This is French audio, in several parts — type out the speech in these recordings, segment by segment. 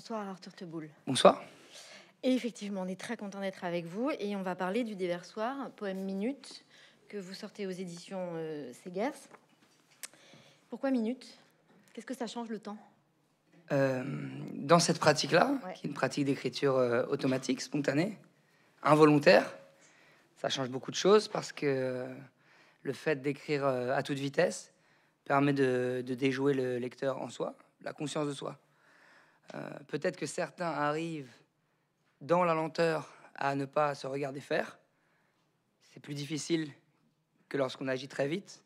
Bonsoir Arthur Teboul. Bonsoir. Et effectivement, on est très content d'être avec vous et on va parler du déversoir, poème minute que vous sortez aux éditions euh, Pourquoi minute Qu'est-ce que ça change le temps euh, Dans cette pratique-là, qui est une pratique d'écriture euh, automatique, spontanée, involontaire, ça change beaucoup de choses parce que le fait d'écrire euh, à toute vitesse permet de déjouer le lecteur en soi, la conscience de soi. Euh, peut-être que certains arrivent dans la lenteur à ne pas se regarder faire. C'est plus difficile que lorsqu'on agit très vite.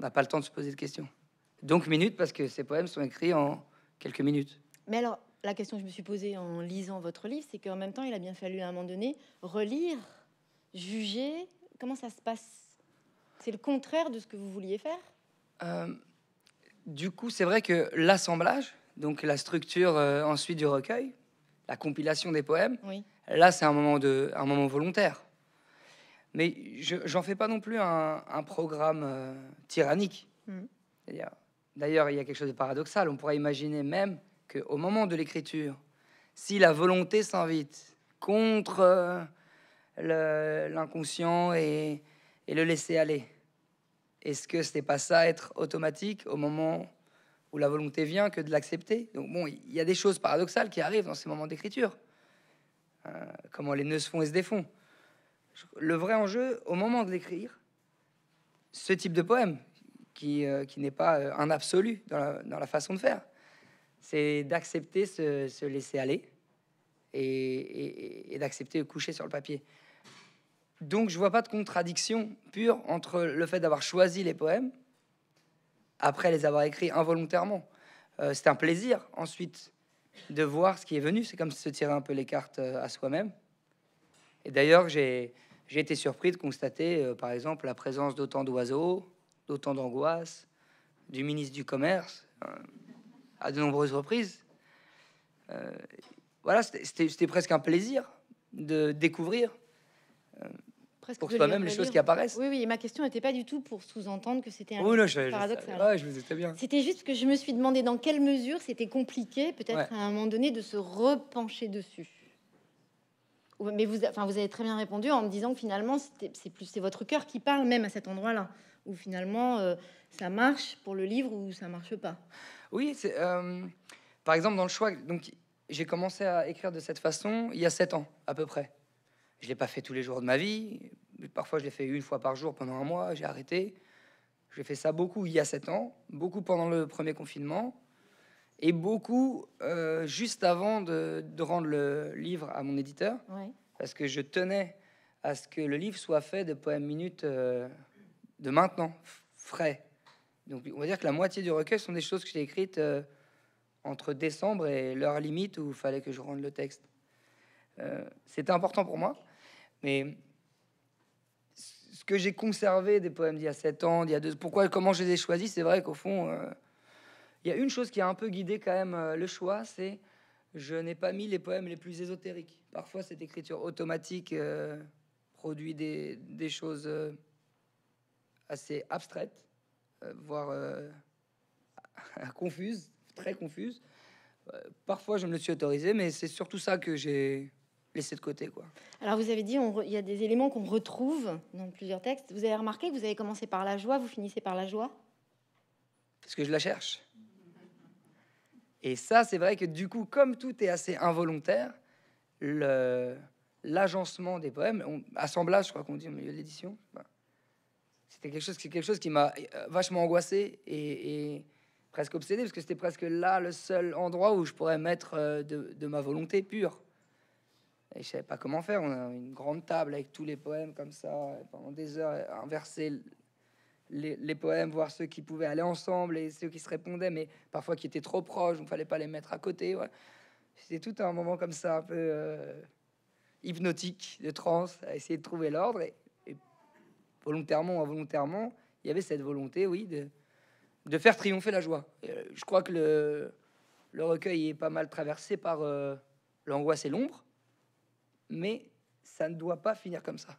On n'a pas le temps de se poser de questions. Donc minutes, parce que ces poèmes sont écrits en quelques minutes. Mais alors, la question que je me suis posée en lisant votre livre, c'est qu'en même temps, il a bien fallu à un moment donné relire, juger. Comment ça se passe C'est le contraire de ce que vous vouliez faire euh, Du coup, c'est vrai que l'assemblage, donc la structure euh, ensuite du recueil, la compilation des poèmes. Là, c'est un moment de, un moment volontaire. Mais je n'en fais pas non plus un, programme euh, tyrannique. Mm. D'ailleurs, il y a quelque chose de paradoxal. On pourrait imaginer même qu'au moment de l'écriture, si la volonté s'invite contre euh, l'inconscient et, le laisser aller, est-ce que ce n'est pas ça être automatique au moment où la volonté vient que de l'accepter. Donc bon, il y a des choses paradoxales qui arrivent dans ces moments d'écriture. Euh, comment les nœuds se font et se défont. Le vrai enjeu, au moment de l'écrire, ce type de poème, qui, euh, n'est pas euh, un absolu dans la, façon de faire, c'est d'accepter se, laisser aller et, d'accepter coucher sur le papier. Donc je vois pas de contradiction pure entre le fait d'avoir choisi les poèmes après les avoir écrits involontairement. Euh, c'est un plaisir ensuite de voir ce qui est venu. C'est comme se tirer un peu les cartes euh, à soi-même. Et d'ailleurs, j'ai été surpris de constater, euh, par exemple, la présence d'autant d'oiseaux, d'autant d'angoisses, du ministre du Commerce, à de nombreuses reprises. voilà, c'était presque un plaisir de découvrir pour soi-même les choses qui apparaissent. Oui, oui. Et ma question n'était pas du tout pour sous-entendre que c'était un je, paradoxe. C'était juste que je me suis demandé dans quelle mesure c'était compliqué, peut-être à un moment donné, de se repencher dessus. Mais vous, enfin, vous avez très bien répondu en me disant que finalement, c'est plus c'est votre cœur qui parle, même à cet endroit-là, où finalement euh, ça marche pour le livre ou ça marche pas. Oui, euh, par exemple dans le choix. Donc j'ai commencé à écrire de cette façon il y a sept ans à peu près. Je ne l'ai pas fait tous les jours de ma vie. Parfois, je l'ai fait une fois par jour pendant un mois. J'ai arrêté. J'ai fait ça beaucoup il y a sept ans, beaucoup pendant le premier confinement et beaucoup euh, juste avant de, rendre le livre à mon éditeur. Parce que je tenais à ce que le livre soit fait de poèmes minutes euh, de maintenant, frais. Donc, on va dire que la moitié du recueil sont des choses que j'ai écrites euh, entre décembre et l'heure limite où il fallait que je rende le texte. C'était important pour moi. Mais ce que j'ai conservé des poèmes d'il y a sept ans, d'il y a deux, pourquoi, comment je les ai choisis, c'est vrai qu'au fond, euh, il y a une chose qui a un peu guidé quand même euh, le choix, c'est je n'ai pas mis les poèmes les plus ésotériques. Parfois, cette écriture automatique euh, produit des, des choses assez abstraites, voire confuses, très confuses. parfois, je me le suis autorisé, mais c'est surtout ça que j'ai laissé de côté. Quoi. Alors vous avez dit, il y a des éléments qu'on retrouve dans plusieurs textes. Vous avez remarqué que vous avez commencé par la joie, vous finissez par la joie Parce que je la cherche. Et ça, c'est vrai que du coup, comme tout est assez involontaire, le, l'agencement des poèmes, on, assemblage, je crois qu'on dit au milieu de l'édition, bah, c'était quelque chose, quelque chose qui m'a euh, vachement angoissé et, presque obsédé, parce que c'était presque là le seul endroit où je pourrais mettre euh, de ma volonté pure. Et je savais pas comment faire. On a une grande table avec tous les poèmes comme ça, pendant des heures, inverser les, les, poèmes, voir ceux qui pouvaient aller ensemble et ceux qui se répondaient, mais parfois qui étaient trop proches, ne fallait pas les mettre à côté. Ouais. C'était tout un moment comme ça, un peu euh, hypnotique, de transe, à essayer de trouver l'ordre. Et, volontairement ou involontairement, il y avait cette volonté, oui, de, de faire triompher la joie. Euh, je crois que le, le recueil est pas mal traversé par euh, l'angoisse et l'ombre mais ça ne doit pas finir comme ça.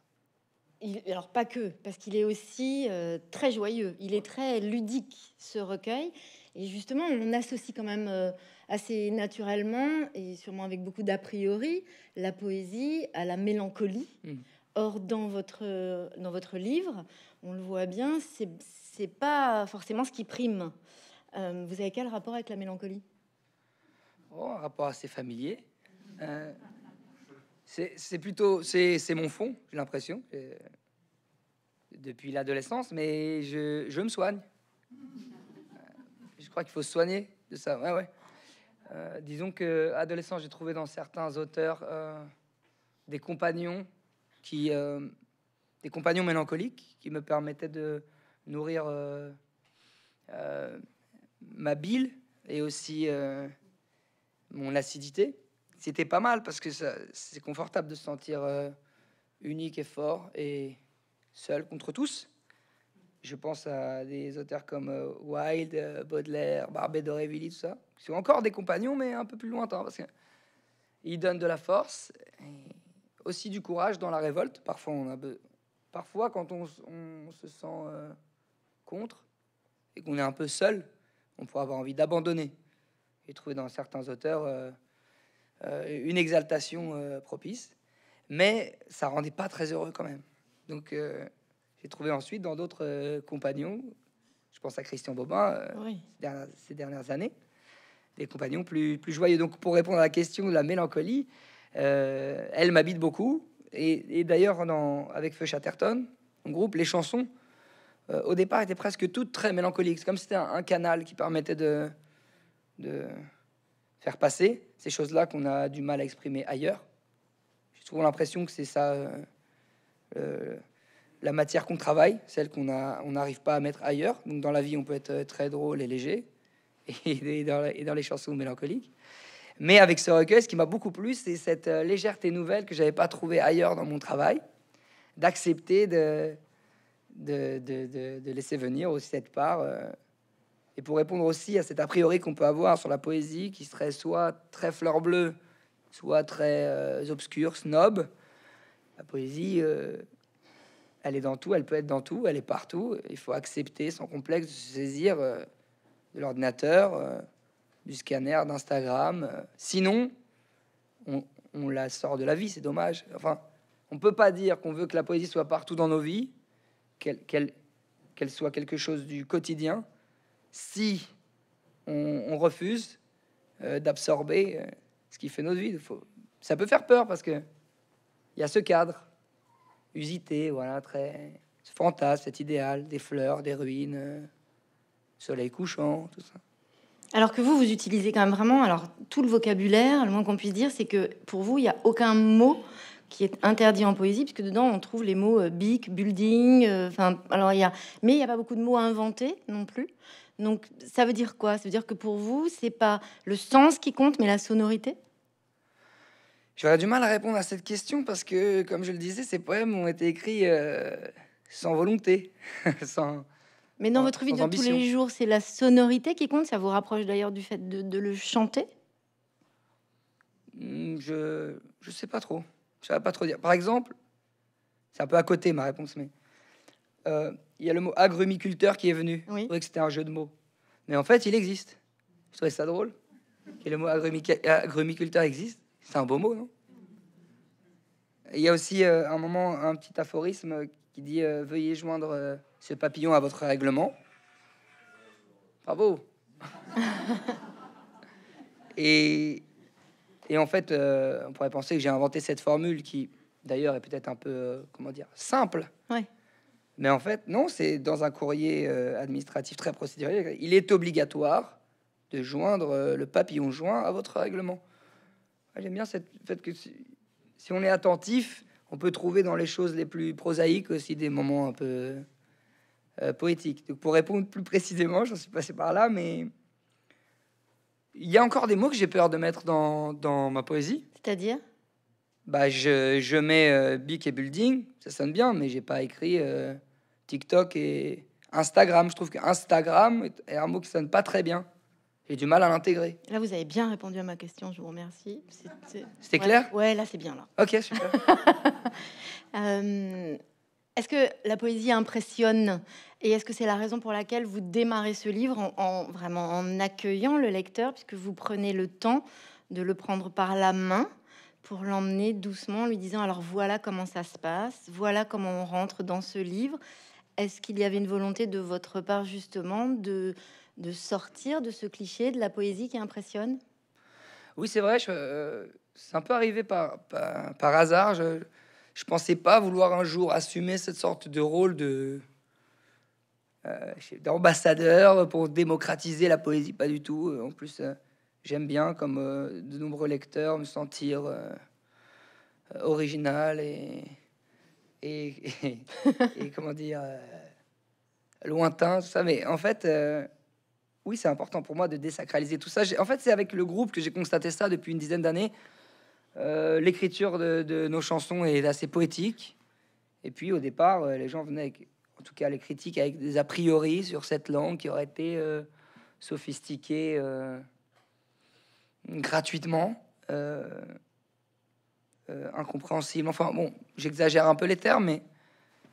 Il, alors pas que, parce qu'il est aussi euh, très joyeux, il est très ludique ce recueil. Et justement, on associe quand même euh, assez naturellement, et sûrement avec beaucoup d'a priori, la poésie à la mélancolie. Mmh. Or, dans votre, euh, dans votre livre, on le voit bien, c'est, c'est pas forcément ce qui prime. vous avez quel rapport avec la mélancolie oh, Un rapport assez familier. C'est plutôt, c'est mon fond, j'ai l'impression, depuis l'adolescence, mais je, je, me soigne. Euh, je crois qu'il faut se soigner de ça. Ouais, ouais. Euh, disons que adolescent, j'ai trouvé dans certains auteurs euh, des compagnons qui, des compagnons mélancoliques, qui me permettaient de nourrir ma bile et aussi mon acidité c'était pas mal parce que c'est confortable de se sentir euh, unique et fort et seul contre tous. Je pense à des auteurs comme euh, Wilde, Baudelaire, Barbet d'Aurevilly, tout ça. Ils sont encore des compagnons, mais un peu plus lointains parce qu'ils donnent de la force et aussi du courage dans la révolte. Parfois, on a parfois quand on, se sent euh, contre et qu'on est un peu seul, on pourrait avoir envie d'abandonner. Et trouver dans certains auteurs euh, une exaltation euh, propice, mais ça rendait pas très heureux quand même. Donc euh, j'ai trouvé ensuite dans d'autres compagnons, je pense à Christian Bobin ces, dernières, années, des compagnons plus, joyeux. Donc pour répondre à la question de la mélancolie, elle m'habite beaucoup, et, d'ailleurs, avec Feu Chatterton, mon groupe, les chansons, au départ, étaient presque toutes très mélancoliques. comme c'était un, canal qui permettait de, faire passer ces choses-là qu'on a du mal à exprimer ailleurs. J'ai souvent l'impression que c'est ça euh, la matière qu'on travaille, celle qu'on on n'arrive pas à mettre ailleurs. Donc dans la vie, on peut être euh, très drôle et léger, et, dans, les chansons mélancoliques. Mais avec ce recueil, ce qui m'a beaucoup plu, c'est cette euh, légèreté nouvelle que j'avais pas trouvée ailleurs dans mon travail, d'accepter de de, laisser venir aussi cette part et pour répondre aussi à cet a priori qu'on peut avoir sur la poésie, qui serait soit très fleur bleue, soit très euh, obscure, snob. La poésie, euh, elle est dans tout, elle peut être dans tout, elle est partout. Il faut accepter sans complexe de se saisir euh, de l'ordinateur, du scanner, d'Instagram. Sinon, on, la sort de la vie, c'est dommage. Enfin, on peut pas dire qu'on veut que la poésie soit partout dans nos vies, qu'elle soit quelque chose du quotidien si on, refuse euh, d'absorber euh, ce qui fait notre vie. Ça peut faire peur parce que il y a ce cadre usité, voilà, très ce fantasme, cet idéal, des fleurs, des ruines, euh, soleil couchant, tout ça. Alors que vous, vous utilisez quand même vraiment, alors tout le vocabulaire, le moins qu'on puisse dire, c'est que pour vous, il n'y a aucun mot qui est interdit en poésie, puisque dedans on trouve les mots big, building, enfin, alors il y a, mais il n'y a pas beaucoup de mots à inventer non plus. Donc ça veut dire quoi Ça veut dire que pour vous, c'est pas le sens qui compte, mais la sonorité J'aurais du mal à répondre à cette question parce que, comme je le disais, ces poèmes ont été écrits euh, sans volonté, sans. Mais dans votre vie de tous les jours, c'est la sonorité qui compte. Ça vous rapproche d'ailleurs du fait de, le chanter. Hmm, je je sais pas trop. Je va pas trop dire. Par exemple, c'est un peu à côté ma réponse, mais euh, il y a le mot agrumiculteur qui est venu. Oui. Je que c'était un jeu de mots. Mais en fait, il existe. Je trouvais ça drôle. Et le mot agrumiculteur existe. C'est un beau mot, non Il y a aussi euh, un moment, un petit aphorisme qui dit euh, Veuillez joindre euh, ce papillon à votre règlement. Bravo et, et, en fait, on pourrait penser que j'ai inventé cette formule qui, d'ailleurs, est peut-être un peu, comment dire, simple. Oui. Mais en fait, non, c'est dans un courrier euh, administratif très procédurier. il est obligatoire de joindre euh, le papillon joint à votre règlement. Ah, j'aime bien cette fait que si, on est attentif, on peut trouver dans les choses les plus prosaïques aussi des moments un peu euh, poétiques. Donc pour répondre plus précisément, j'en suis passé par là, mais il y a encore des mots que j'ai peur de mettre dans, dans ma poésie. C'est-à-dire bah, je, je mets euh, bic et building ça sonne bien, mais j'ai pas écrit euh, TikTok et Instagram. Je trouve que Instagram est un mot qui sonne pas très bien. J'ai du mal à l'intégrer. Là, vous avez bien répondu à ma question, je vous remercie. C'était clair ouais, là, c'est bien, là. Ok, super. Euh, est-ce que la poésie impressionne Et est-ce que c'est la raison pour laquelle vous démarrez ce livre en, en, vraiment en accueillant le lecteur, puisque vous prenez le temps de le prendre par la main pour l'emmener doucement en lui disant alors voilà comment ça se passe, voilà comment on rentre dans ce livre. Est-ce qu'il y avait une volonté de votre part justement de, de sortir de ce cliché de la poésie qui impressionne Oui, c'est vrai, euh, c'est un peu arrivé par, par, hasard. Je, je pensais pas vouloir un jour assumer cette sorte de rôle de euh, d'ambassadeur pour démocratiser la poésie, pas du tout. En plus, euh, j'aime bien, comme euh, de nombreux lecteurs, me sentir euh, euh, original et, et, comment dire lointain, ça. Mais en fait, oui, c'est important pour moi de désacraliser tout ça. En fait, c'est avec le groupe que j'ai constaté ça depuis une dizaine d'années. L'écriture de, nos chansons est assez poétique. Et puis au départ, les gens venaient, en tout cas les critiques, avec des a priori sur cette langue qui aurait été sophistiquée gratuitement, euh, euh, incompréhensible. Enfin bon, j'exagère un peu les termes, mais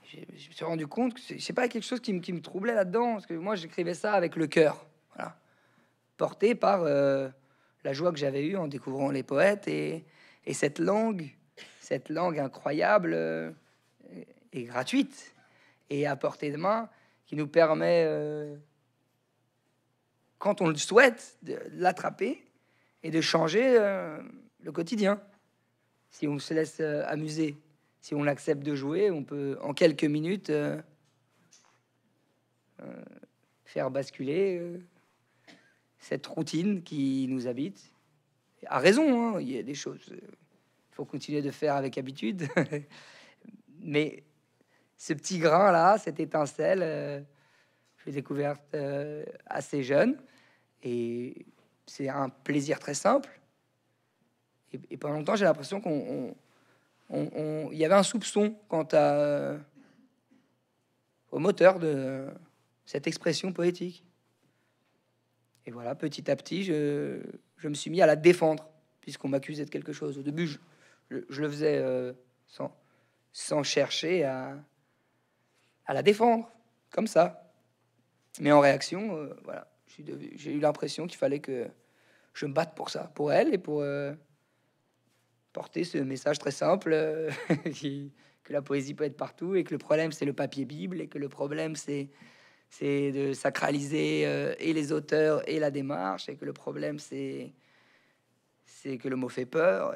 je me suis rendu compte que c'est, pas quelque chose qui me, troublait là-dedans, parce que moi j'écrivais ça avec le cœur, porté par euh, la joie que j'avais eue en découvrant les poètes et, et cette langue, cette langue incroyable et gratuite et à portée de main qui nous permet, quand on le souhaite, de l'attraper et de changer euh, le quotidien. Si on se laisse euh, amuser, si on l'accepte de jouer, on peut en quelques minutes euh, faire basculer cette routine qui nous habite. À raison, hein, il y a des choses qu'il faut continuer de faire avec habitude. Mais ce petit grain-là, cette étincelle, je l'ai découverte assez jeune. Et c'est un plaisir très simple. Et, pendant longtemps, j'ai l'impression qu'on. Il y avait un soupçon quant à, euh, au moteur de cette expression poétique. Et voilà, petit à petit, je, je me suis mis à la défendre, puisqu'on m'accusait de quelque chose. Au début, je, je, le faisais euh, sans, sans chercher à, à la défendre, comme ça. Mais en réaction, euh, voilà, j'ai eu l'impression qu'il fallait que je me batte pour ça, pour elle et pour euh, porter ce message très simple euh, que la poésie peut être partout et que le problème c'est le papier bible et que le problème c'est c'est de sacraliser euh, et les auteurs et la démarche et que le problème c'est c'est que le mot fait peur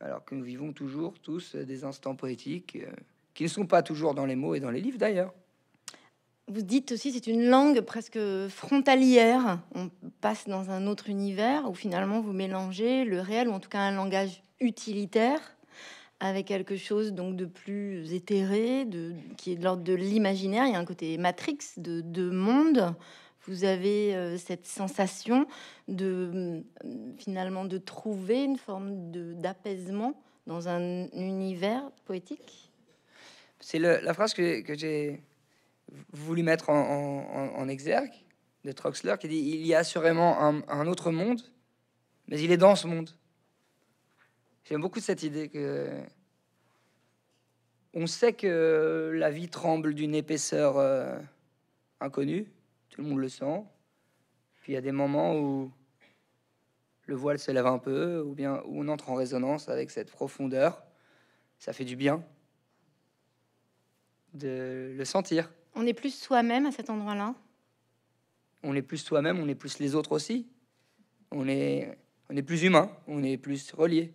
alors que nous vivons toujours tous des instants poétiques qui ne sont pas toujours dans les mots et dans les livres d'ailleurs. Vous dites aussi c'est une langue presque frontalière. On passe dans un autre univers où finalement vous mélangez le réel ou en tout cas un langage utilitaire avec quelque chose donc de plus éthéré, qui est de l'ordre de l'imaginaire. Il y a un côté Matrix de, monde. Vous avez euh, cette sensation de mm, finalement de trouver une forme d'apaisement dans un univers poétique. C'est la phrase que j'ai voulu mettre en, en, exergue de Troxler, qui dit il y a assurément un, un autre monde, mais il est dans ce monde. J'aime beaucoup cette idée que on sait que la vie tremble d'une épaisseur euh, inconnue, tout le monde le sent. Puis il y a des moments où le voile se lève un peu, ou bien où on entre en résonance avec cette profondeur. Ça fait du bien de le sentir. On est plus soi-même à cet endroit-là. On est plus soi-même, on est plus les autres aussi. On est, on est plus humain, on est plus relié.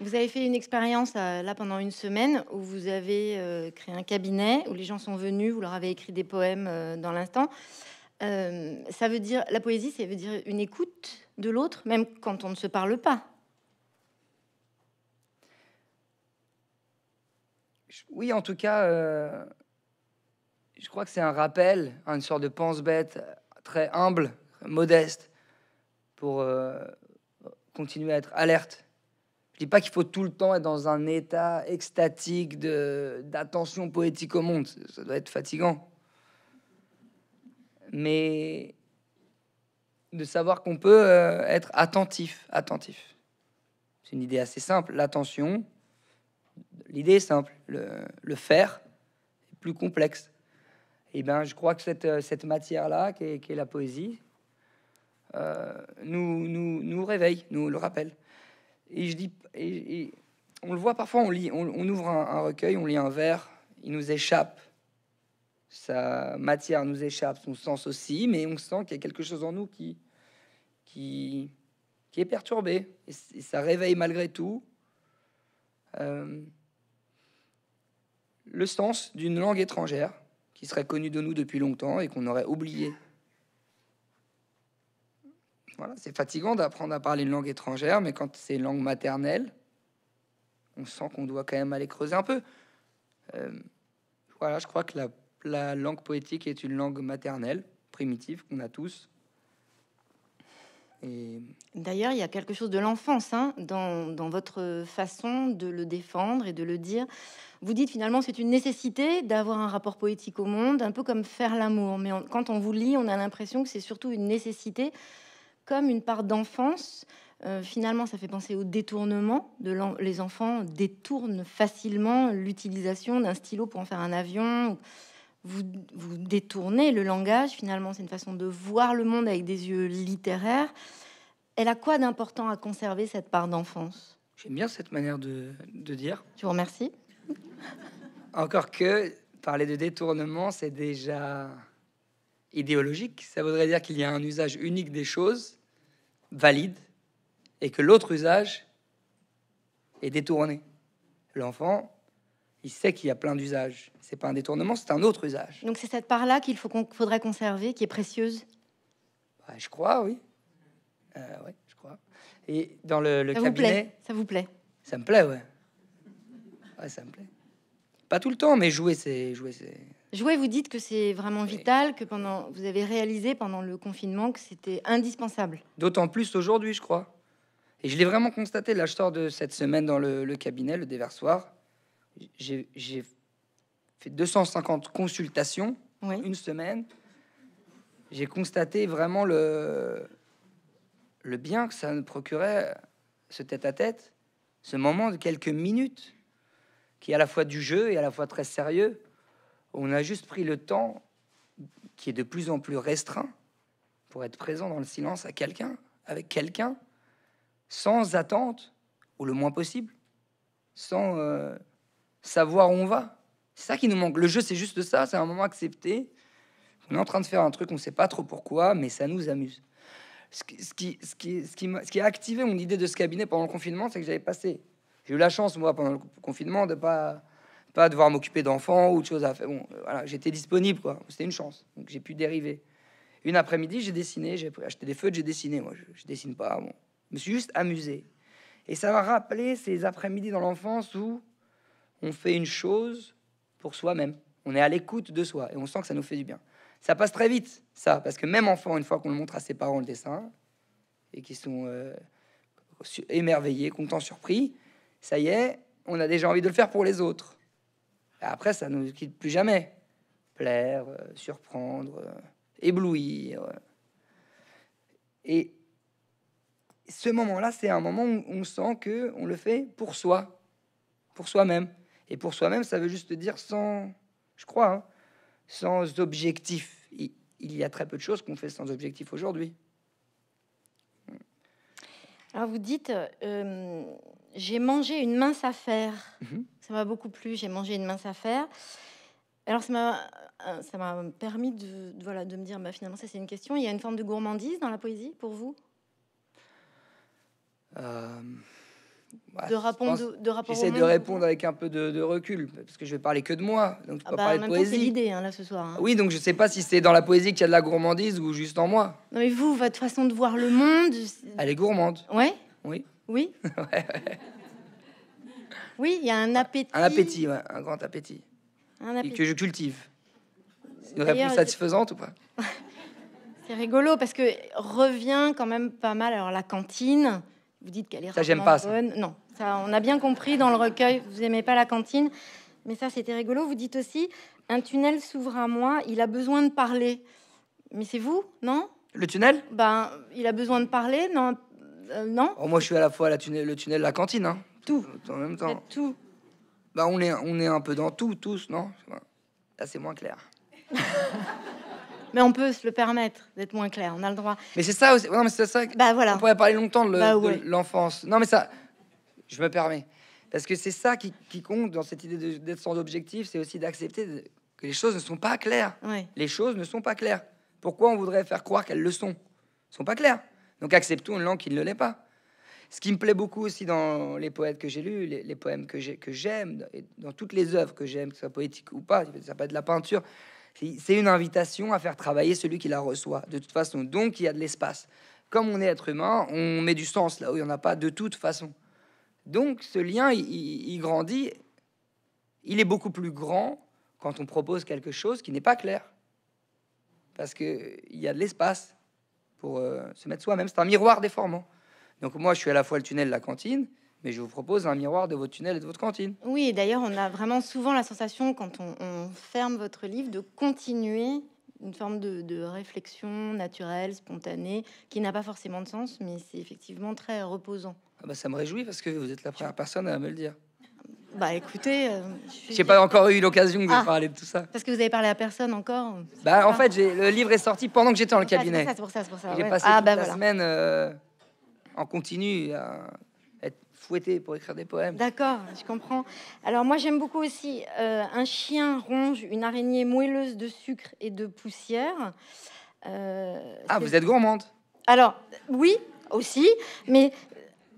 Vous avez fait une expérience euh, là pendant une semaine où vous avez euh, créé un cabinet où les gens sont venus, vous leur avez écrit des poèmes euh, dans l'instant. ça veut dire la poésie, ça veut dire une écoute de l'autre, même quand on ne se parle pas. Oui, en tout cas, je crois que c'est un rappel hein, une sorte de pense-bête très humble, modeste, pour euh, continuer à être alerte. Je dis pas qu'il faut tout le temps être dans un état extatique de, d'attention poétique au monde, ça doit être fatigant. Mais de savoir qu'on peut euh, être attentif, attentif. C'est une idée assez simple, l'attention. L'idée est simple, le, le faire est plus complexe eh ben, je crois que cette, euh, cette matière-là, qui est, la poésie, euh, nous, nous, nous, réveille, nous le rappelle. Et je dis, on le voit parfois, on lit, on, ouvre un, recueil, on lit un vers, il nous échappe. Sa matière nous échappe, son sens aussi, mais on sent qu'il y a quelque chose en nous qui, qui, qui est perturbé. Et, ça réveille malgré tout euh, le sens d'une langue étrangère qui serait connu de nous depuis longtemps et qu'on aurait oublié. Voilà, c'est fatigant d'apprendre à parler une langue étrangère, mais quand c'est une langue maternelle, on sent qu'on doit quand même aller creuser un peu. Euh, voilà, je crois que la langue poétique est une langue maternelle, primitive, qu'on a tous. D'ailleurs, il y a quelque chose de l'enfance hein, dans, votre façon de le défendre et de le dire. Vous dites finalement c'est une nécessité d'avoir un rapport poétique au monde, un peu comme faire l'amour. Mais quand on vous lit, on a l'impression que c'est surtout une nécessité, comme une part d'enfance. Euh, finalement, ça fait penser au détournement. De les enfants détournent facilement l'utilisation d'un stylo pour en faire un avion vous, détournez le langage, finalement, c'est une façon de voir le monde avec des yeux littéraires. Elle a quoi d'important à conserver cette part d'enfance J'aime bien cette manière de, de dire. Je vous remercie. Encore que parler de détournement, c'est déjà idéologique. Ça voudrait dire qu'il y a un usage unique des choses, valide, et que l'autre usage est détourné. L'enfant, il sait qu'il y a plein d'usages. C'est pas un détournement, c'est un autre usage. Donc c'est cette part-là qu'il faut faudrait conserver, qui est précieuse. je crois, oui. Euh, je crois. Et dans le, ça cabinet, vous plaît. ça vous plaît Ça me plaît, ouais. ça me plaît. Pas tout le temps, mais jouer, c'est jouer, c'est. Jouer, vous dites que c'est vraiment vital, que pendant, vous avez réalisé pendant le confinement que c'était indispensable. D'autant plus aujourd'hui, je crois. Et je l'ai vraiment constaté. Là, je sors de cette semaine dans le cabinet, le déversoir j'ai fait 250 consultations une semaine. J'ai constaté vraiment le, le bien que ça nous procurait, ce tête-à-tête, ce moment de quelques minutes, qui est à la fois du jeu et à la fois très sérieux. On a juste pris le temps, qui est de plus en plus restreint, pour être présent dans le silence à quelqu'un, avec quelqu'un, sans attente, ou le moins possible, sans... Euh, savoir où on va. C'est ça qui nous manque. Le jeu, c'est juste ça. C'est un moment accepté. On est en train de faire un truc, on ne sait pas trop pourquoi, mais ça nous amuse. Ce qui, ce, qui, ce, a activé mon idée de ce cabinet pendant le confinement, c'est que j'avais passé. J'ai eu la chance, moi, pendant le confinement, de pas pas devoir m'occuper d'enfants ou de choses à faire. Bon, euh, voilà, j'étais disponible, quoi. C'était une chance. Donc j'ai pu dériver. Une après-midi, j'ai dessiné, j'ai acheté des feutres, j'ai dessiné. Moi, je, je dessine pas. Bon. Je me suis juste amusé. Et ça m'a rappelé ces après-midi dans l'enfance où on fait une chose pour soi-même. On est à l'écoute de soi et on sent que ça nous fait du bien. Ça passe très vite, ça, parce que même enfant, une fois qu'on le montre à ses parents le dessin et qu'ils sont euh, émerveillés, contents, surpris, ça y est, on a déjà envie de le faire pour les autres. après, ça nous quitte plus jamais. Plaire, euh, surprendre, euh, éblouir. Et ce moment-là, c'est un moment où on sent que on le fait pour soi, pour soi-même. Et pour soi-même, ça veut juste dire sans, je crois, hein, sans objectif. Il, y a très peu de choses qu'on fait sans objectif aujourd'hui. Alors vous dites, euh, j'ai mangé une mince affaire. Mhm. Ça m'a beaucoup plu, j'ai mangé une mince affaire. Alors euh, ça m'a permis de, voilà, de me dire, bah, finalement ça c'est une question. Il y a une forme de gourmandise dans la poésie pour vous euh, bah, de, répondre de, de J'essaie de répondre avec un peu de, recul, parce que je vais parler que de moi. Donc, ah bah, pas poésie. l'idée, hein, là, ce soir. Hein. Oui, donc je sais pas si c'est dans la poésie qu'il y a de la gourmandise ou juste en moi. Non, mais vous, votre façon de voir le monde... Elle est gourmande. Ouais Oui. Oui Oui, il y a un appétit. Un appétit, un grand appétit. Un appétit. que je cultive. une réponse satisfaisante ou pas C'est rigolo, parce que revient quand même pas mal... Alors, la cantine... Vous dites qu'elle est ça, j'aime pas, bonne. Non, ça, on a bien compris dans le recueil, vous aimez pas la cantine. Mais ça, c'était rigolo. Vous dites aussi, un tunnel s'ouvre à moi, il a besoin de parler. Mais c'est vous, non Le tunnel Ben, il a besoin de parler, non euh, Non oh, Moi, je suis à la fois la tunnel, le tunnel, la cantine. Hein. Tout. En même temps. Tout. Ben, on est, on est un peu dans tout, tous, non Là, c'est moins clair. mais on peut se le permettre d'être moins clair, on a le droit. Mais c'est ça aussi. Non, mais c'est ça. Bah, voilà. On pourrait parler longtemps de bah, l'enfance. non, mais ça, je me permets. Parce que c'est ça qui, compte dans cette idée d'être sans objectif, c'est aussi d'accepter que les choses ne sont pas claires. Les choses ne sont pas claires. Pourquoi on voudrait faire croire qu'elles le sont Elles sont pas claires. Donc acceptons une langue qui ne l'est pas. Ce qui me plaît beaucoup aussi dans les poètes que j'ai lus, les, poèmes que j'aime, dans toutes les œuvres que j'aime, que ce soit poétique ou pas, ça peut être de la peinture, c'est une invitation à faire travailler celui qui la reçoit. De toute façon, donc il y a de l'espace. Comme on est être humain, on met du sens là où il n'y en a pas de toute façon. Donc ce lien, il, grandit. Il est beaucoup plus grand quand on propose quelque chose qui n'est pas clair. Parce qu'il y a de l'espace pour euh, se mettre soi-même. C'est un miroir déformant. Donc moi, je suis à la fois le tunnel, de la cantine mais je vous propose un miroir de votre tunnel et de votre cantine. Oui, et d'ailleurs, on a vraiment souvent la sensation, quand on, ferme votre livre, de continuer une forme de, réflexion naturelle, spontanée, qui n'a pas forcément de sens, mais c'est effectivement très reposant. Ah bah, ça me réjouit parce que vous êtes la première personne à me le dire. Bah écoutez, euh, j'ai pas encore eu l'occasion de vous ah, parler de tout ça. Parce que vous avez parlé à personne encore. Bah en fait, le livre est sorti pendant que j'étais dans le ah, cabinet. C'est pour ça, c'est pour ça. J'ai passé ah, bah, la semaine euh, en continu à fouetter pour écrire des poèmes. D'accord, je comprends. Alors moi j'aime beaucoup aussi euh, un chien ronge une araignée moelleuse de sucre et de poussière. Euh, ah, vous êtes gourmande. Alors oui, aussi, mais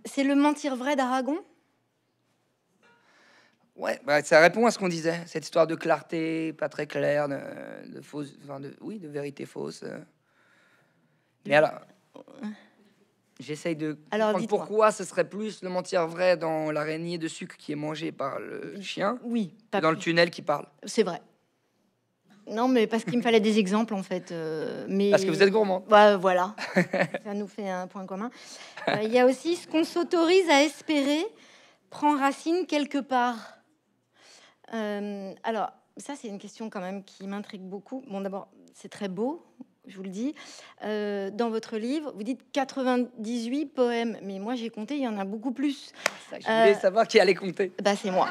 c'est le mentir vrai d'Aragon. Ouais, bah, ça répond à ce qu'on disait, cette histoire de clarté, pas très claire, de, fausse, enfin de, oui, de vérité fausse. Mais alors, euh, J'essaye de Alors, comprendre pourquoi ce serait plus le mentir vrai dans l'araignée de sucre qui est mangée par le chien oui, que dans le tunnel qui parle. C'est vrai. Non, mais parce qu'il me fallait des exemples en fait. Euh, mais... Parce que vous êtes gourmand. Bah, voilà, ça nous fait un point commun. Euh, il y a aussi ce qu'on s'autorise à espérer prend racine quelque part. Euh, alors, ça, c'est une question quand même qui m'intrigue beaucoup. Bon, d'abord, c'est très beau je vous le dis. Euh, dans votre livre, vous dites 98 poèmes, mais moi j'ai compté, il y en a beaucoup plus. Ah, ça, je voulais euh, savoir qui allait compter. Bah c'est moi.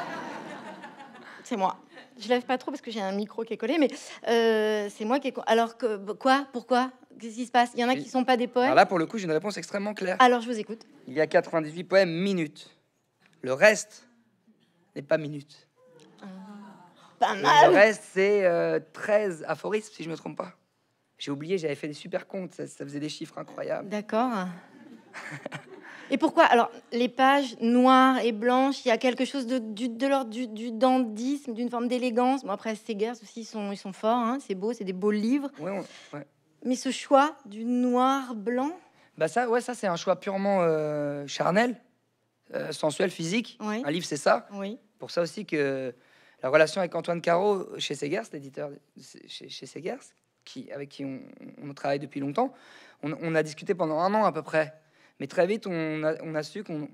c'est moi. Je lève pas trop parce que j'ai un micro qui est collé, mais euh, c'est moi qui ai... Alors que quoi Pourquoi Qu'est-ce qui se passe Il y en a qui sont pas des poèmes. Alors là, pour le coup, j'ai une réponse extrêmement claire. Alors je vous écoute. Il y a 98 poèmes minutes. Le reste n'est pas minutes. Ah, pas mal. Le reste, c'est 13 aphorismes, si je ne me trompe pas. J'ai oublié, j'avais fait des super comptes, ça, faisait des chiffres incroyables. D'accord. et pourquoi Alors, les pages noires et blanches, il y a quelque chose de, de l'ordre du, du, dandisme, d'une forme d'élégance. Bon, après, Segers aussi, ils sont, ils sont forts, hein, c'est beau, c'est des beaux livres. Mais ce choix du noir-blanc Bah ça, ouais, ça, c'est un choix purement euh, charnel, euh, sensuel, physique. Un livre, c'est ça. Oui. Pour ça aussi que la relation avec Antoine Caro chez Segers, l'éditeur chez, chez Segers, qui, avec qui on, travaille depuis longtemps, on, a discuté pendant un an à peu près. Mais très vite, on a, su qu'on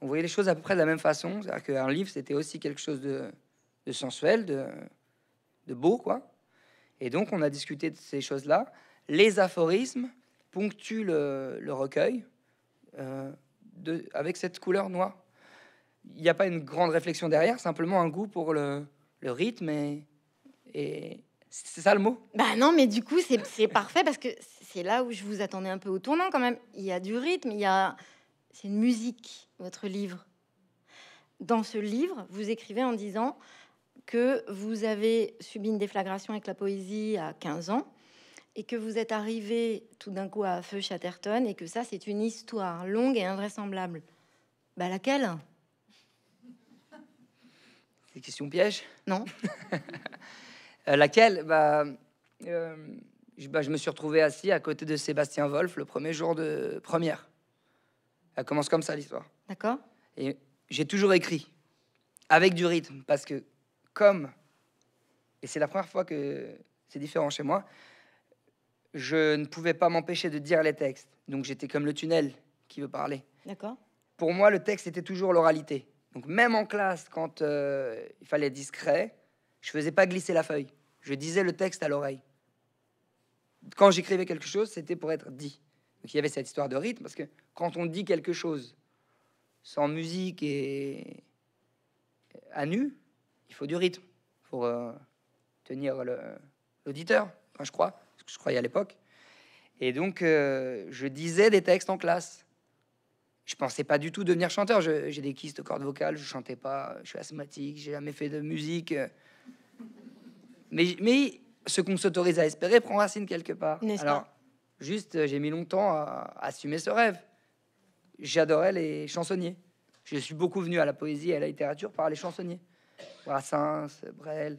voyait les choses à peu près de la même façon. C'est-à-dire qu'un livre, c'était aussi quelque chose de, sensuel, de, de, beau, quoi. Et donc, on a discuté de ces choses-là. Les aphorismes ponctuent le, recueil euh, de, avec cette couleur noire. Il n'y a pas une grande réflexion derrière, simplement un goût pour le, le rythme et, et, c'est ça le mot Bah non, mais du coup, c'est parfait parce que c'est là où je vous attendais un peu au tournant quand même. Il y a du rythme, il y a. C'est une musique, votre livre. Dans ce livre, vous écrivez en disant que vous avez subi une déflagration avec la poésie à 15 ans et que vous êtes arrivé tout d'un coup à Feu Chatterton et que ça, c'est une histoire longue et invraisemblable. Bah laquelle C'est questions piège Non. Euh, laquelle, bah, euh, bah, je, me suis retrouvé assis à côté de Sébastien Wolf le premier jour de première. Elle commence comme ça l'histoire. D'accord. Et j'ai toujours écrit avec du rythme parce que comme et c'est la première fois que c'est différent chez moi, je ne pouvais pas m'empêcher de dire les textes. Donc j'étais comme le tunnel qui veut parler. D'accord. Pour moi, le texte était toujours l'oralité. Donc même en classe, quand euh, il fallait être discret, je faisais pas glisser la feuille. Je disais le texte à l'oreille. Quand j'écrivais quelque chose, c'était pour être dit. Donc il y avait cette histoire de rythme, parce que quand on dit quelque chose sans musique et à nu, il faut du rythme pour euh, tenir l'auditeur, je crois, ce que je croyais à l'époque. Et donc, euh, je disais des textes en classe. Je pensais pas du tout devenir chanteur. J'ai des kystes de cordes vocales, je chantais pas, je suis asthmatique, j'ai jamais fait de musique. Euh, mais, mais ce qu'on s'autorise à espérer prend racine quelque part. Alors, pas juste, euh, j'ai mis longtemps à, assumer ce rêve. J'adorais les chansonniers. Je suis beaucoup venu à la poésie et à la littérature par les chansonniers. Brassens, Brel,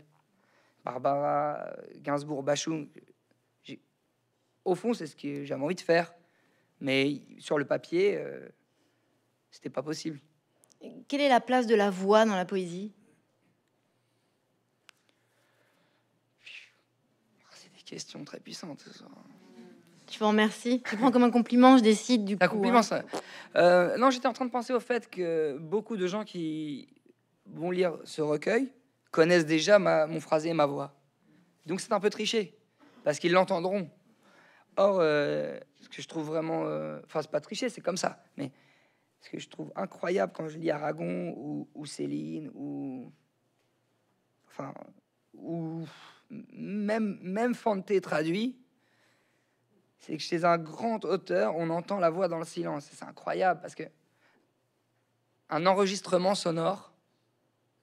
Barbara, Gainsbourg, Bachung. Au fond, c'est ce que j'avais envie de faire. Mais sur le papier, ce euh, c'était pas possible. Quelle est la place de la voix dans la poésie question très puissante. Je vous remercie. Je prends comme un compliment, je décide du un compliment, hein. ça. Euh, non, j'étais en train de penser au fait que beaucoup de gens qui vont lire ce recueil connaissent déjà ma, mon phrasé et ma voix. Donc c'est un peu triché, parce qu'ils l'entendront. Or, euh, ce que je trouve vraiment... Euh, enfin, c'est pas triché, c'est comme ça. Mais ce que je trouve incroyable quand je lis Aragon ou Céline ou... Enfin... Ou même, même Fante traduit, c'est que chez un grand auteur, on entend la voix dans le silence. C'est incroyable parce que un enregistrement sonore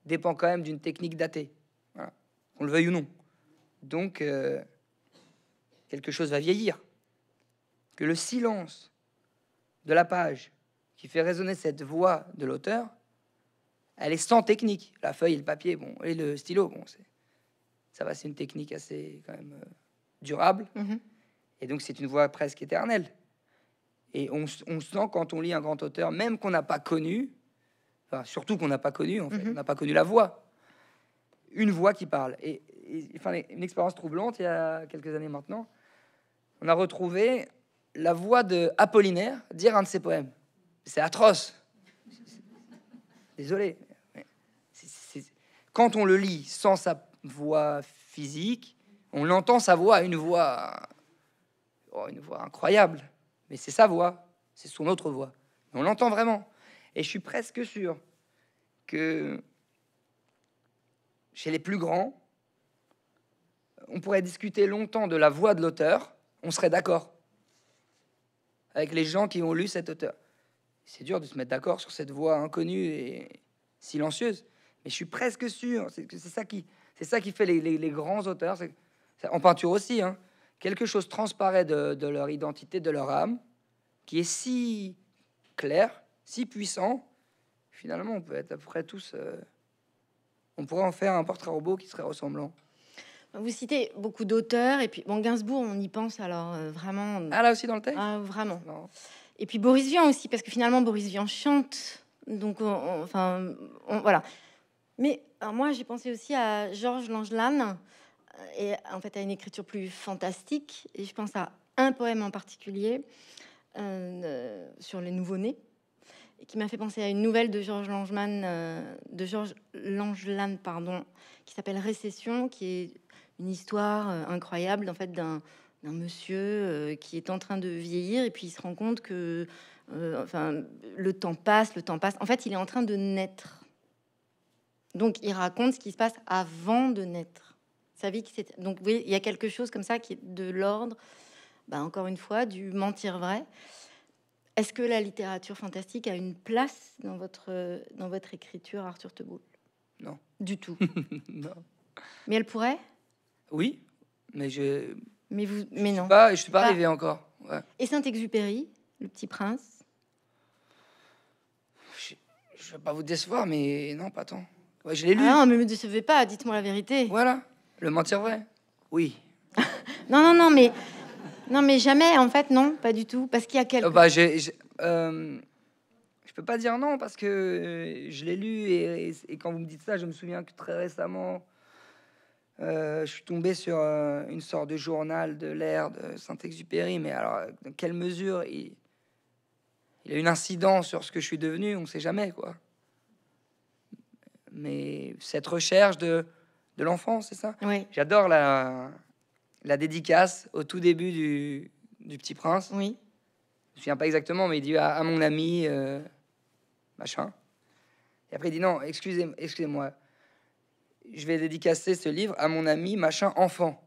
dépend quand même d'une technique datée, voilà. on le veuille ou non. Donc, euh, quelque chose va vieillir. Que le silence de la page qui fait résonner cette voix de l'auteur, elle est sans technique. La feuille le papier, bon, et le stylo, bon, c'est ça va, c'est une technique assez quand même euh, durable. Mhm. Et donc, c'est une voix presque éternelle. Et on, on, sent quand on lit un grand auteur, même qu'on n'a pas connu, enfin, surtout qu'on n'a pas connu, en fait, mhm. on n'a pas connu la voix, une voix qui parle. Et, enfin, une expérience troublante, il y a quelques années maintenant, on a retrouvé la voix de Apollinaire dire un de ses poèmes. C'est atroce. Désolé. Quand on le lit sans sa voix physique. On l'entend, sa voix, une voix, oh, une voix incroyable. Mais c'est sa voix, c'est son autre voix. on l'entend vraiment. Et je suis presque sûr que chez les plus grands, on pourrait discuter longtemps de la voix de l'auteur, on serait d'accord avec les gens qui ont lu cet auteur. C'est dur de se mettre d'accord sur cette voix inconnue et silencieuse, mais je suis presque sûr, que c'est ça qui, c'est ça qui fait les, les, grands auteurs. En peinture aussi, hein. quelque chose transparaît de, leur identité, de leur âme, qui est si clair, si puissant. Finalement, on peut être à tous. Euh, on pourrait en faire un portrait robot qui serait ressemblant. Vous citez beaucoup d'auteurs, et puis bon, Gainsbourg, on y pense alors euh, vraiment. Euh, ah, là aussi dans le texte ah, Vraiment. Et puis Boris Vian aussi, parce que finalement, Boris Vian chante. Donc, enfin, on, voilà. Mais moi, j'ai pensé aussi à Georges Langelane euh, et en fait à une écriture plus fantastique. Et je pense à un poème en particulier euh, sur les nouveaux nés qui m'a fait penser à une nouvelle de Georges Langelane, euh, de Georges pardon, qui s'appelle Récession, qui est une histoire incroyable en fait d'un monsieur qui est en train de vieillir et puis il se rend compte que enfin le temps passe, le temps passe. En fait, il est en train de naître. Donc, il raconte ce qui se passe avant de naître. Sa vie qui s'est... Donc, oui, il y a quelque chose comme ça qui est de l'ordre, bah, encore une fois, du mentir vrai. Est-ce que la littérature fantastique a une place dans votre, dans votre écriture, Arthur Teboul Non. Du tout. non. Mais elle pourrait Oui, mais je. Mais vous, mais non. Pas, je suis pas, arrivé encore. Et Saint-Exupéry, le Petit Prince. Je, je vais pas vous décevoir, mais non, pas tant je l'ai lu. Ah non, mais me décevez pas, dites-moi la vérité. Voilà, le mentir vrai. Oui. non, non, non, mais non, mais jamais, en fait, non, pas du tout, parce qu'il y a quelque. Oh, bah, euh, je peux pas dire non parce que euh, je l'ai lu et, quand vous me dites ça, je me souviens que très récemment, euh, je suis tombé sur une sorte de journal de l'ère de Saint-Exupéry, mais alors, dans quelle mesure il, il, a une incidence sur ce que je suis devenu, on sait jamais, quoi mais cette recherche de, de l'enfant, c'est ça Oui. J'adore la, la dédicace au tout début du, du Petit Prince. Oui. Je me souviens pas exactement, mais il dit à, mon ami, euh, machin. Et après, il dit non, excusez-moi, je vais dédicacer ce livre à mon ami, machin, enfant.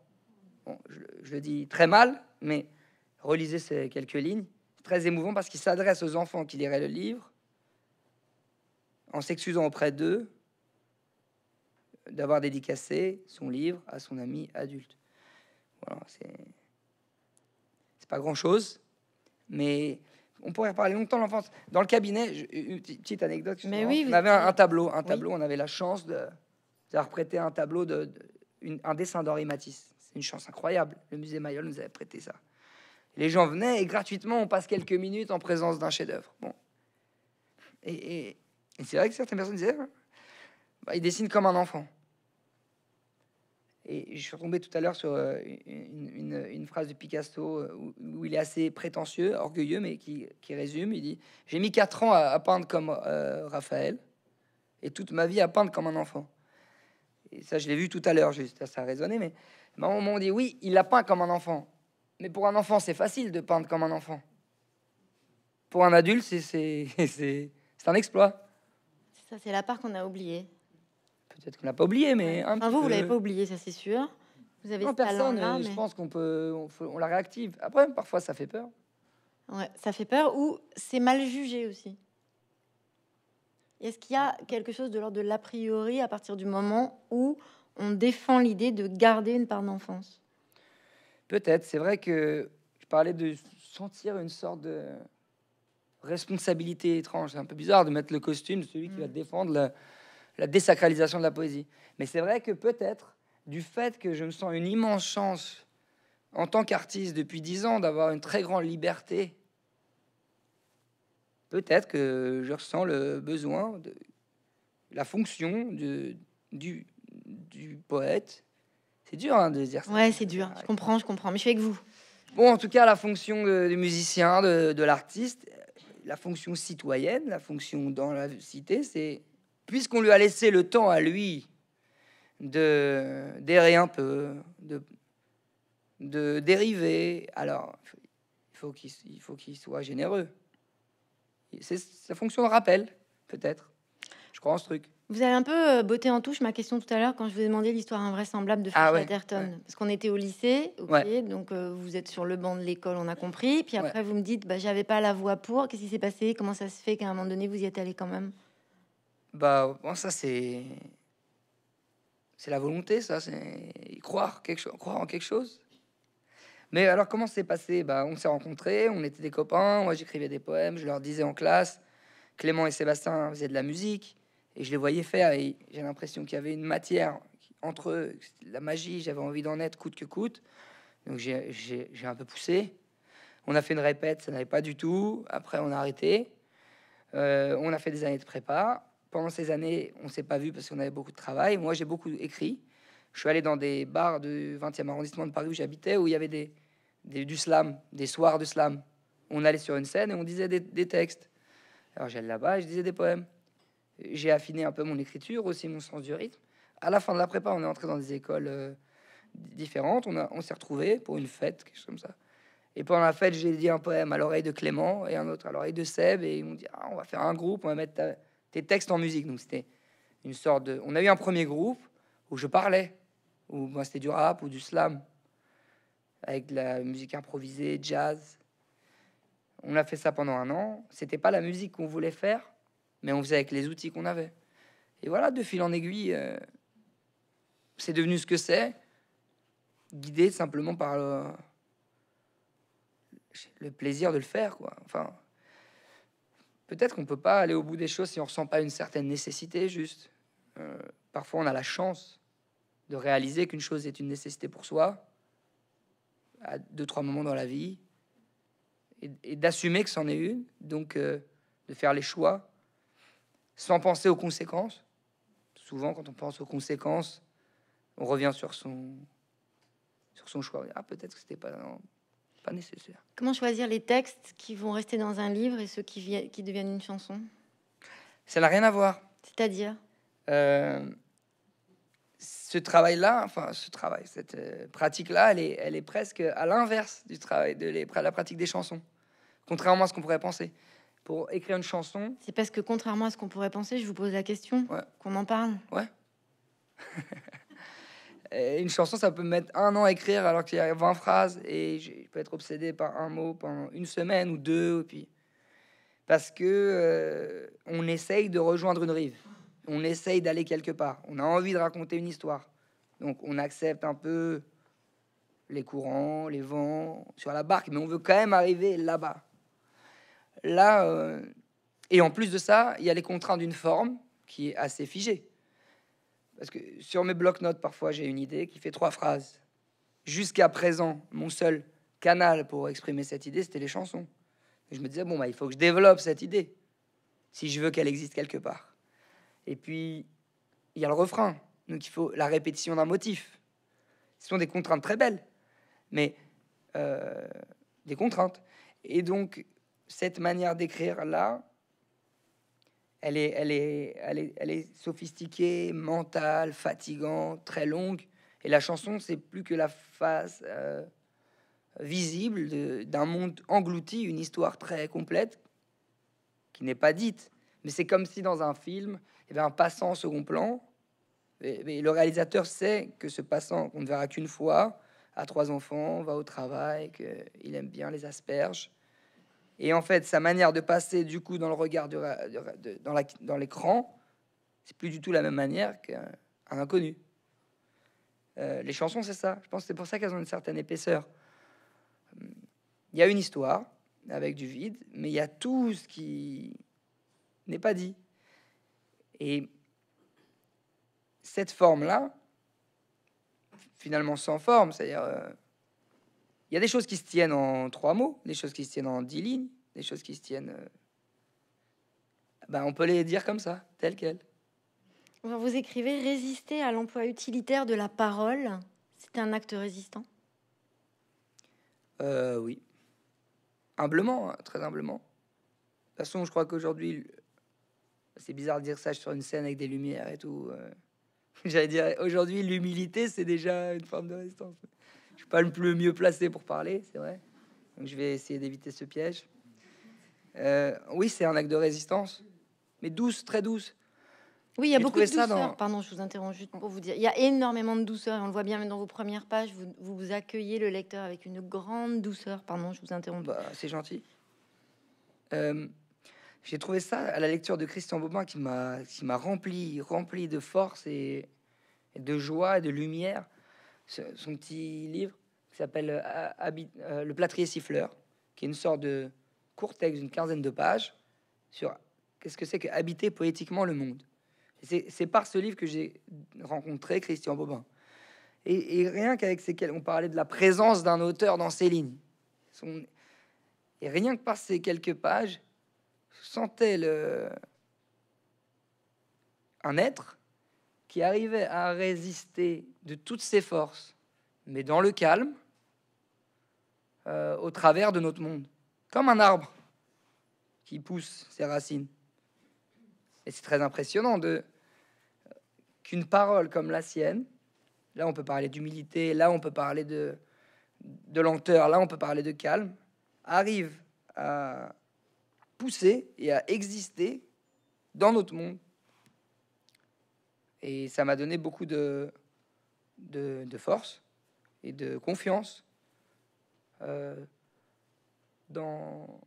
Bon, je, le dis très mal, mais relisez ces quelques lignes. très émouvant parce qu'il s'adresse aux enfants qui liraient le livre en s'excusant auprès d'eux d'avoir dédicacé son livre à son ami adulte. c'est pas grand chose, mais on pourrait parler longtemps de l'enfance. Dans le cabinet, une petite anecdote. Mais oui, on avait un, tableau, un tableau. On avait la chance de, de un tableau de, un dessin d'Henri Matisse. C'est une chance incroyable. Le musée Mayol nous avait prêté ça. Les gens venaient et gratuitement, on passe quelques minutes en présence d'un chef-d'œuvre. Bon, et, et c'est vrai que certaines personnes disaient hein, bah, il dessine comme un enfant. Et je suis tombé tout à l'heure sur euh, une, phrase de Picasso euh, où, il est assez prétentieux, orgueilleux, mais qui, qui résume. Il dit J'ai mis quatre ans à, peindre comme euh, Raphaël et toute ma vie à peindre comme un enfant. Et ça, je l'ai vu tout à l'heure, juste, ça a résonné, mais à un moment, on dit Oui, il a peint comme un enfant. Mais pour un enfant, c'est facile de peindre comme un enfant. Pour un adulte, c'est un exploit. c'est la part qu'on a oubliée peut-être qu'on l'a pas oublié, mais vous, vous l'avez pas oublié, ça c'est sûr. Vous avez personne, euh, mais... je pense qu'on peut, on, la réactive. Après, parfois, ça fait peur. Ouais, ça fait peur ou c'est mal jugé aussi. Est-ce qu'il y a quelque chose de l'ordre de l'a priori à partir du moment où on défend l'idée de garder une part d'enfance Peut-être. C'est vrai que je parlais de sentir une sorte de responsabilité étrange. C'est un peu bizarre de mettre le costume de celui qui va mm. défendre la, la désacralisation de la poésie. Mais c'est vrai que peut-être, du fait que je me sens une immense chance en tant qu'artiste depuis dix ans d'avoir une très grande liberté, peut-être que je ressens le besoin de la fonction de, du, du poète. C'est dur hein, de dire ça. Ouais, c'est dur. Je comprends, je comprends. Mais je suis avec vous. Bon, en tout cas, la fonction du musicien, de, de l'artiste, la fonction citoyenne, la fonction dans la cité, c'est puisqu'on lui a laissé le temps à lui de d'errer un peu, de, dériver, alors il faut qu'il soit généreux. C'est sa fonction de rappel, peut-être. Je crois en ce truc. Vous avez un peu euh, botté en touche ma question tout à l'heure quand je vous ai demandé l'histoire invraisemblable de ah Fred Parce qu'on était au lycée, donc euh, vous êtes sur le banc de l'école, on a compris. Puis après, vous me dites, bah, j'avais pas la voix pour. Qu'est-ce qui s'est passé Comment ça se fait qu'à un moment donné, vous y êtes allé quand même bah, bon, ça, c'est. C'est la volonté, ça. C'est croire, quelque chose, croire en quelque chose. Mais alors, comment s'est passé bah, On s'est rencontrés, on était des copains. Moi, j'écrivais des poèmes, je leur disais en classe. Clément et Sébastien faisaient de la musique. Et je les voyais faire. Et j'ai l'impression qu'il y avait une matière entre eux, la magie. J'avais envie d'en être coûte que coûte. Donc, j'ai un peu poussé. On a fait une répète, ça n'allait pas du tout. Après, on a arrêté. Euh, on a fait des années de prépa pendant ces années, on s'est pas vu parce qu'on avait beaucoup de travail. Moi, j'ai beaucoup écrit. Je suis allé dans des bars du 20e arrondissement de Paris où j'habitais, où il y avait des, du slam, des soirs de slam. On allait sur une scène et on disait des, textes. Alors j'allais là-bas, je disais des poèmes. J'ai affiné un peu mon écriture, aussi mon sens du rythme. À la fin de la prépa, on est entré dans des écoles euh, différentes. On, on s'est retrouvés pour une fête, quelque chose comme ça. Et pendant la fête, j'ai dit un poème à l'oreille de Clément et un autre à l'oreille de Seb. Et ils m'ont dit ah, on va faire un groupe, on va mettre des textes en musique. Donc c'était une sorte de. On a eu un premier groupe où je parlais, où moi c'était du rap ou du slam, avec de la musique improvisée, jazz. On a fait ça pendant un an. C'était pas la musique qu'on voulait faire, mais on faisait avec les outils qu'on avait. Et voilà, de fil en aiguille, euh, c'est devenu ce que c'est, guidé simplement par le, le plaisir de le faire, quoi. Enfin, peut-être qu'on peut pas aller au bout des choses si on ressent pas une certaine nécessité, juste. Euh, parfois, on a la chance de réaliser qu'une chose est une nécessité pour soi à deux, trois moments dans la vie et, d'assumer que c'en est une, donc euh, de faire les choix sans penser aux conséquences. Souvent, quand on pense aux conséquences, on revient sur son, sur son choix. Ah, peut-être que c'était pas nécessaire. Comment choisir les textes qui vont rester dans un livre et ceux qui, deviennent une chanson Ça n'a rien à voir. C'est-à-dire euh, Ce travail-là, enfin ce travail, cette euh, pratique-là, elle est, presque à l'inverse du travail de la pratique des chansons, contrairement à ce qu'on pourrait penser. Pour écrire une chanson... C'est parce que contrairement à ce qu'on pourrait penser, je vous pose la question, qu'on en parle. Ouais. une chanson, ça peut mettre un an à écrire alors qu'il y a 20 phrases et je peux être obsédé par un mot pendant une semaine ou deux. puis... Parce que euh, on essaye de rejoindre une rive, on essaye d'aller quelque part, on a envie de raconter une histoire. Donc on accepte un peu les courants, les vents sur la barque, mais on veut quand même arriver là-bas. Là, euh, et en plus de ça, il y a les contraintes d'une forme qui est assez figée. Parce que sur mes blocs-notes, parfois, j'ai une idée qui fait trois phrases. Jusqu'à présent, mon seul canal pour exprimer cette idée, c'était les chansons. je me disais, bon, bah, il faut que je développe cette idée, si je veux qu'elle existe quelque part. Et puis, il y a le refrain. Donc, il faut la répétition d'un motif. Ce sont des contraintes très belles, mais euh, des contraintes. Et donc, cette manière d'écrire là, elle est, elle est, sophistiquée, mentale, fatigante, très longue. Et la chanson, c'est plus que la face euh, visible d'un monde englouti, une histoire très complète qui n'est pas dite. Mais c'est comme si dans un film, il y avait un passant en second plan. le réalisateur sait que ce passant, qu'on ne verra qu'une fois, a trois enfants, va au travail, qu'il aime bien les asperges. Et en fait, sa manière de passer du coup dans le regard de, dans, la, dans l'écran, c'est plus du tout la même manière qu'un inconnu. Euh, les chansons, c'est ça. Je pense que c'est pour ça qu'elles ont une certaine épaisseur. Il y a une histoire avec du vide, mais il y a tout ce qui n'est pas dit. Et cette forme-là, finalement sans forme, c'est-à-dire euh, il y a des choses qui se tiennent en trois mots, des choses qui se tiennent en dix lignes, des choses qui se tiennent. Euh, ben, on peut les dire comme ça, telles quelles. Vous écrivez résister à l'emploi utilitaire de la parole. C'est un acte résistant euh, Oui. Humblement, hein, très humblement. De toute façon, je crois qu'aujourd'hui, c'est bizarre de dire ça sur une scène avec des lumières et tout. Euh. J'allais dire, aujourd'hui, l'humilité, c'est déjà une forme de résistance suis pas le plus mieux placé pour parler, c'est vrai. je vais essayer d'éviter ce piège. Euh, oui, c'est un acte de résistance, mais douce, très douce. Oui, il y a beaucoup de douceur. Pardon, je vous interromps juste pour vous dire. Il y a énormément de douceur. on le voit bien dans vos premières pages. Vous, vous accueillez le lecteur avec une grande douceur. Pardon, je vous interromps. Bah, c'est gentil. Euh, j'ai trouvé ça à la lecture de Christian Bobin qui m'a rempli, rempli de force et, de joie et de lumière son petit livre qui s'appelle euh, euh, Le plâtrier siffleur, qui est une sorte de court texte d'une quinzaine de pages sur qu'est-ce que c'est que habiter poétiquement le monde. C'est par ce livre que j'ai rencontré Christian Bobin. Et, rien qu'avec ces on parlait de la présence d'un auteur dans ses lignes. et rien que par ces quelques pages, sentait le, un être qui arrivait à résister de toutes ses forces, mais dans le calme, euh, au travers de notre monde, comme un arbre qui pousse ses racines. Et c'est très impressionnant de euh, qu'une parole comme la sienne, là on peut parler d'humilité, là on peut parler de, de lenteur, là on peut parler de calme, arrive à pousser et à exister dans notre monde et ça m'a donné beaucoup de, de, force et de confiance euh, dans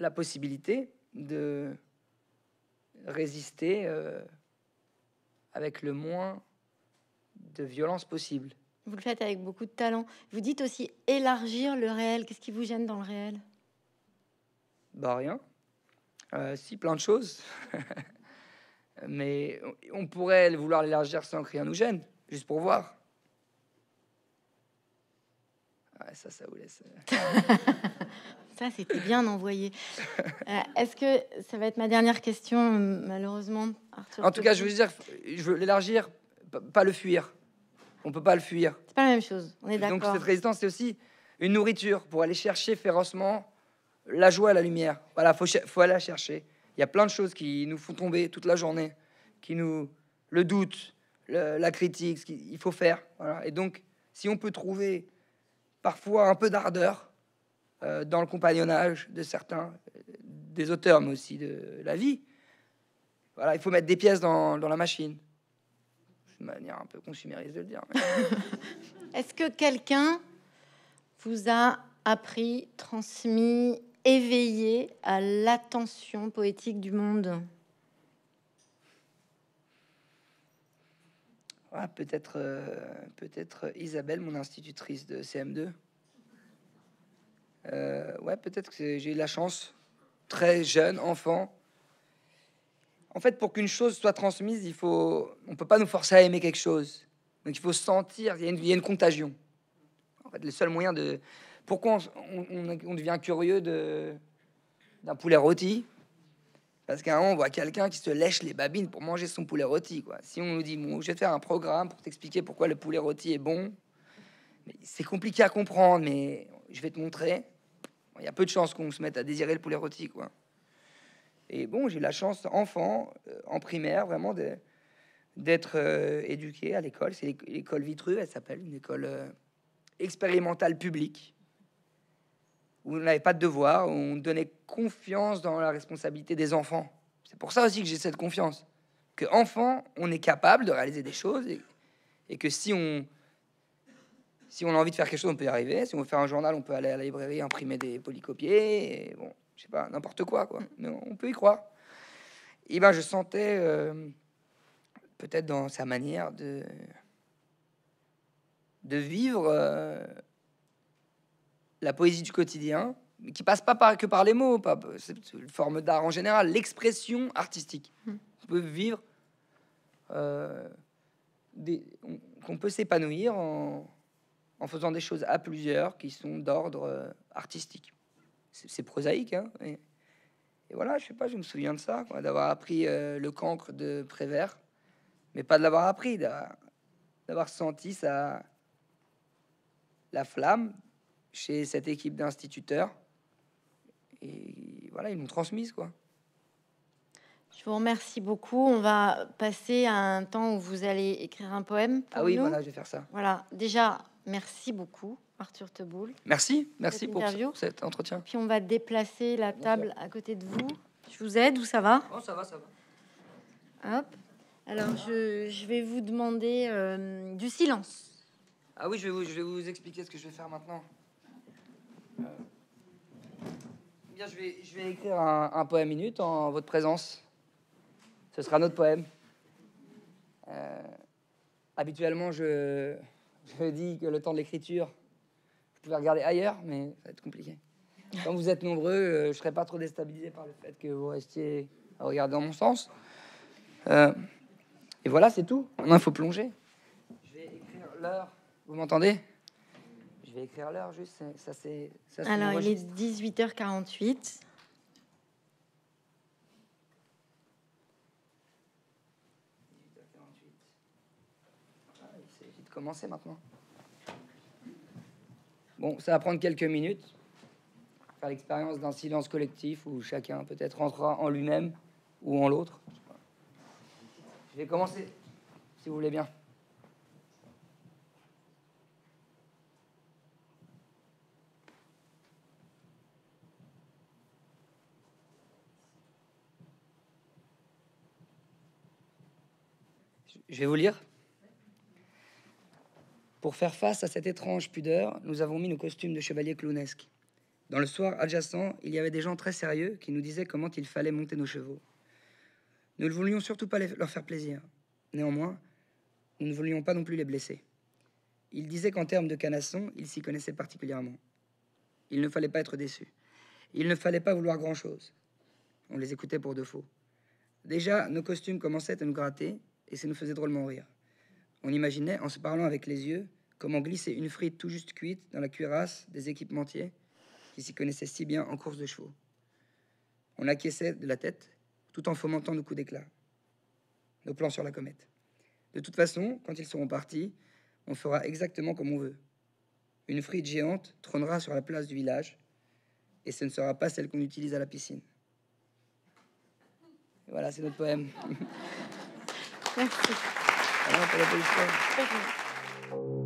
la possibilité de résister euh, avec le moins de violence possible. Vous le faites avec beaucoup de talent. Vous dites aussi élargir le réel. Qu'est-ce qui vous gêne dans le réel Bah rien. Euh, si, plein de choses. mais on pourrait vouloir l'élargir sans que rien nous gêne, juste pour voir. ça, ça vous laisse. Euh. ça, c'était bien envoyé. Euh, est-ce que ça va être ma dernière question, malheureusement, Arthur En tout cas, je veux dire, je veux l'élargir, pas le fuir. On peut pas le fuir. C'est pas la même chose. On est d'accord. Donc cette résistance, c'est aussi une nourriture pour aller chercher férocement la joie à la lumière. Voilà, faut, faut aller la chercher. Il y a plein de choses qui nous font tomber toute la journée, qui nous le doute, la critique, ce qu'il faut faire. Voilà. Et donc, si on peut trouver parfois un peu d'ardeur euh, dans le compagnonnage de certains, des auteurs, mais aussi de la vie, voilà, il faut mettre des pièces dans, la machine. De manière un peu consumériste de le dire. Est-ce que quelqu'un vous a appris, transmis éveillé à l'attention poétique du monde ah, Peut-être euh, peut-être euh, Isabelle, mon institutrice de CM2. Euh, ouais, peut-être que j'ai eu la chance, très jeune, enfant. En fait, pour qu'une chose soit transmise, il faut, on peut pas nous forcer à aimer quelque chose. Donc il faut sentir, il y une, il y a une contagion. En fait, le seul moyen de, pourquoi on, devient curieux d'un poulet rôti Parce qu'à un moment, on voit quelqu'un qui se lèche les babines pour manger son poulet rôti. Quoi. Si on nous dit, je vais te faire un programme pour t'expliquer pourquoi le poulet rôti est bon, c'est compliqué à comprendre, mais je vais te montrer. Il y a peu de chances qu'on se mette à désirer le poulet rôti. Quoi. Et bon, j'ai la chance, enfant, euh, en primaire, vraiment d'être euh, éduqué à l'école. C'est l'école Vitruve, elle s'appelle, une école euh, expérimentale publique où on n'avait pas de devoir, où on donnait confiance dans la responsabilité des enfants. C'est pour ça aussi que j'ai cette confiance. Que enfant, on est capable de réaliser des choses et, que si on, si on a envie de faire quelque chose, on peut y arriver. Si on veut faire un journal, on peut aller à la librairie imprimer des polycopiers bon, je sais pas, n'importe quoi, quoi. Mm. Mais on peut y croire. Et ben, je sentais euh, peut-être dans sa manière de de vivre. Euh, la poésie du quotidien, qui passe pas par, que par les mots, pas, c'est une forme d'art en général, l'expression artistique. Hmm. On peut vivre, euh, des, on, qu'on peut s'épanouir en, faisant des choses à plusieurs qui sont d'ordre euh, artistique. C'est, prosaïque, hein, et, voilà, je sais pas, je me souviens de ça, d'avoir appris euh, le cancre de Prévert, mais pas de l'avoir appris, d'avoir, d'avoir senti ça, la flamme chez cette équipe d'instituteurs. Et voilà, ils m'ont transmise, quoi. Je vous remercie beaucoup. On va passer à un temps où vous allez écrire un poème. ah oui, voilà, je vais faire ça. Voilà. Déjà, merci beaucoup, Arthur Teboul. Merci, merci pour, cet entretien. Puis on va déplacer la table à côté de vous. Je vous aide ou ça va oh, Ça va, ça va. Hop. Alors, je, vais vous demander euh, du silence. Ah oui, je vais vous expliquer ce que je vais faire maintenant. Eh bien, je vais, écrire un, poème minute en votre présence. Ce sera notre poème. Euh, habituellement, je, dis que le temps de l'écriture, je pouvez regarder ailleurs, mais ça va être compliqué. Quand vous êtes nombreux, euh, je ne serai pas trop déstabilisé par le fait que vous restiez à regarder dans mon sens. Euh, et voilà, c'est tout. Maintenant, il faut plonger. Je vais écrire l'heure. Vous m'entendez je vais écrire l'heure juste. Ça, c'est. Alors, il est 18h48. Ah, de commencer maintenant. Bon, ça va prendre quelques minutes. Faire l'expérience d'un silence collectif où chacun peut-être rentrera en lui-même ou en l'autre. Je vais commencer, si vous voulez bien. Je vais vous lire. Pour faire face à cette étrange pudeur, nous avons mis nos costumes de chevaliers clownesques. Dans le soir adjacent, il y avait des gens très sérieux qui nous disaient comment il fallait monter nos chevaux. Nous ne voulions surtout pas leur faire plaisir. Néanmoins, nous ne voulions pas non plus les blesser. Ils disaient qu'en termes de canasson, ils s'y connaissaient particulièrement. Il ne fallait pas être déçu. Il ne fallait pas vouloir grand-chose. On les écoutait pour de faux. Déjà, nos costumes commençaient à nous gratter et ça nous faisait drôlement rire. On imaginait, en se parlant avec les yeux, comment glisser une frite tout juste cuite dans la cuirasse des équipementiers qui s'y connaissaient si bien en course de chevaux. On acquiesçait de la tête tout en fomentant nos coups d'éclat, nos plans sur la comète. De toute façon, quand ils seront partis, on fera exactement comme on veut. Une frite géante trônera sur la place du village et ce ne sera pas celle qu'on utilise à la piscine. voilà, c'est notre poème. Merci. Alors, pour la